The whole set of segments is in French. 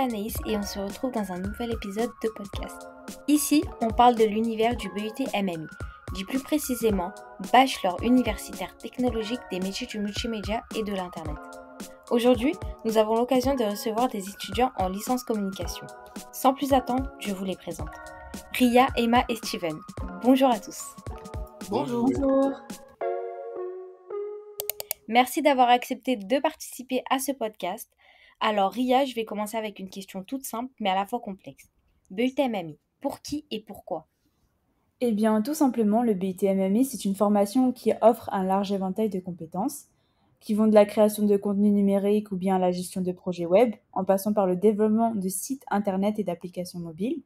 Anaïs et on se retrouve dans un nouvel épisode de podcast. Ici, on parle de l'univers du BUT MMI, dit plus précisément Bachelor universitaire technologique des métiers du multimédia et de l'Internet. Aujourd'hui, nous avons l'occasion de recevoir des étudiants en licence communication. Sans plus attendre, je vous les présente. Ria, Emma et Steven. Bonjour à tous. Bonjour. Bonjour. Merci d'avoir accepté de participer à ce podcast. Alors Ria, je vais commencer avec une question toute simple mais à la fois complexe. BUTMMI, pour qui et pourquoi Eh bien tout simplement, le BUTMMI, c'est une formation qui offre un large éventail de compétences qui vont de la création de contenu numérique ou bien la gestion de projets web, en passant par le développement de sites internet et d'applications mobiles.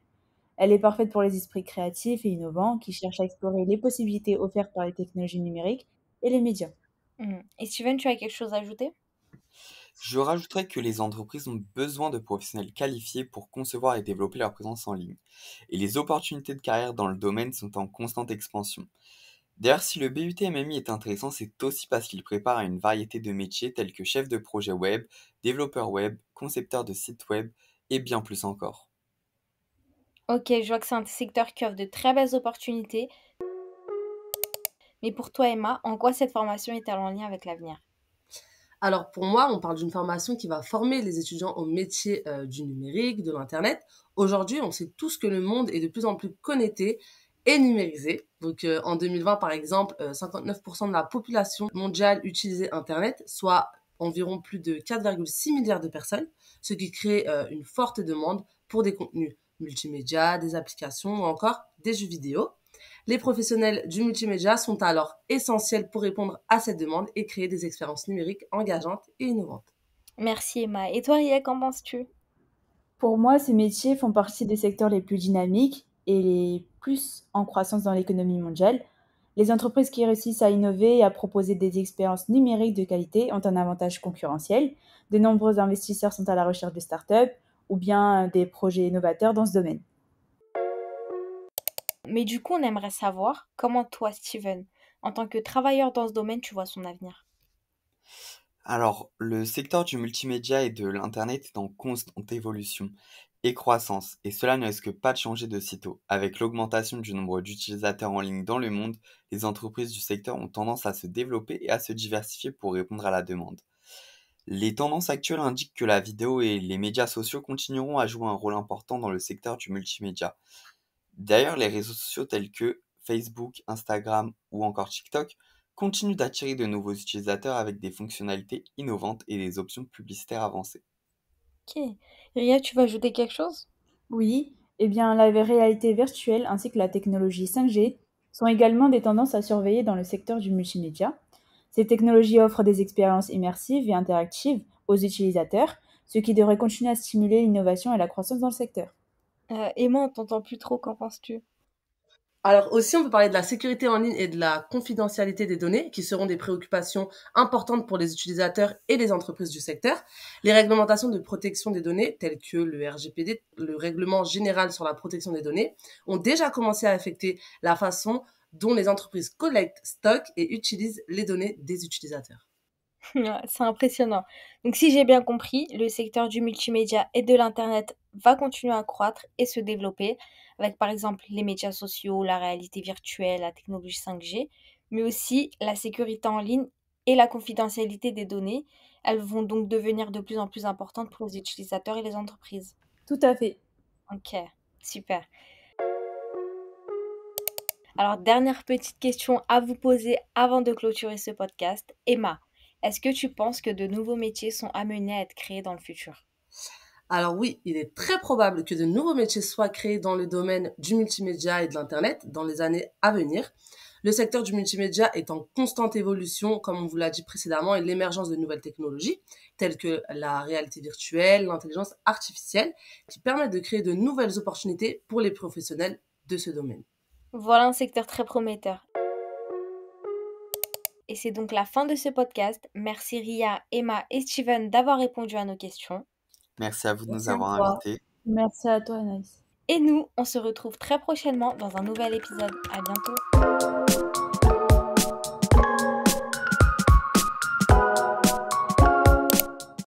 Elle est parfaite pour les esprits créatifs et innovants qui cherchent à explorer les possibilités offertes par les technologies numériques et les médias. Hmm. Et Steven, tu as quelque chose à ajouter je rajouterais que les entreprises ont besoin de professionnels qualifiés pour concevoir et développer leur présence en ligne. Et les opportunités de carrière dans le domaine sont en constante expansion. D'ailleurs, si le BUT MMI est intéressant, c'est aussi parce qu'il prépare à une variété de métiers tels que chef de projet web, développeur web, concepteur de site web et bien plus encore. Ok, je vois que c'est un secteur qui offre de très belles opportunités. Mais pour toi, Emma, en quoi cette formation est-elle en lien avec l'avenir alors pour moi, on parle d'une formation qui va former les étudiants au métier euh, du numérique, de l'Internet. Aujourd'hui, on sait tous que le monde est de plus en plus connecté et numérisé. Donc euh, en 2020, par exemple, 59% euh, de la population mondiale utilisait Internet, soit environ plus de 4,6 milliards de personnes, ce qui crée une forte demande pour des contenus multimédia, des applications ou encore des jeux vidéo. Les professionnels du multimédia sont alors essentiels pour répondre à cette demande et créer des expériences numériques engageantes et innovantes. Merci Emma. Et toi, Ria, qu'en penses-tu Pour moi, ces métiers font partie des secteurs les plus dynamiques et les plus en croissance dans l'économie mondiale. Les entreprises qui réussissent à innover et à proposer des expériences numériques de qualité ont un avantage concurrentiel. De nombreux investisseurs sont à la recherche de startups ou bien des projets innovateurs dans ce domaine. Mais du coup, on aimerait savoir comment toi, Steven, en tant que travailleur dans ce domaine, tu vois son avenir Alors, le secteur du multimédia et de l'Internet est en constante évolution et croissance, et cela ne risque pas de changer de sitôt. Avec l'augmentation du nombre d'utilisateurs en ligne dans le monde, les entreprises du secteur ont tendance à se développer et à se diversifier pour répondre à la demande. Les tendances actuelles indiquent que la vidéo et les médias sociaux continueront à jouer un rôle important dans le secteur du multimédia, D'ailleurs, les réseaux sociaux tels que Facebook, Instagram ou encore TikTok continuent d'attirer de nouveaux utilisateurs avec des fonctionnalités innovantes et des options publicitaires avancées. Ok. Ria, tu veux ajouter quelque chose Oui. Eh bien, la réalité virtuelle ainsi que la technologie 5G sont également des tendances à surveiller dans le secteur du multimédia. Ces technologies offrent des expériences immersives et interactives aux utilisateurs, ce qui devrait continuer à stimuler l'innovation et la croissance dans le secteur. Aimant, euh, Emma, on t'entend plus trop, qu'en penses-tu alors aussi, on peut parler de la sécurité en ligne et de la confidentialité des données, qui seront des préoccupations importantes pour les utilisateurs et les entreprises du secteur. Les réglementations de protection des données, telles que le RGPD, le règlement général sur la protection des données, ont déjà commencé à affecter la façon dont les entreprises collectent, stockent et utilisent les données des utilisateurs. C'est impressionnant. Donc si j'ai bien compris, le secteur du multimédia et de l'Internet va continuer à croître et se développer avec par exemple les médias sociaux, la réalité virtuelle, la technologie 5G, mais aussi la sécurité en ligne et la confidentialité des données. Elles vont donc devenir de plus en plus importantes pour les utilisateurs et les entreprises. Tout à fait. Ok, super. Alors, dernière petite question à vous poser avant de clôturer ce podcast. Emma, est-ce que tu penses que de nouveaux métiers sont amenés à être créés dans le futur alors oui, il est très probable que de nouveaux métiers soient créés dans le domaine du multimédia et de l'Internet dans les années à venir. Le secteur du multimédia est en constante évolution, comme on vous l'a dit précédemment, et l'émergence de nouvelles technologies, telles que la réalité virtuelle, l'intelligence artificielle, qui permettent de créer de nouvelles opportunités pour les professionnels de ce domaine. Voilà un secteur très prometteur. Et c'est donc la fin de ce podcast. Merci Ria, Emma et Steven d'avoir répondu à nos questions. Merci à vous de nous avoir invités. Merci à toi, Anaïs. Et nous, on se retrouve très prochainement dans un nouvel épisode. À bientôt.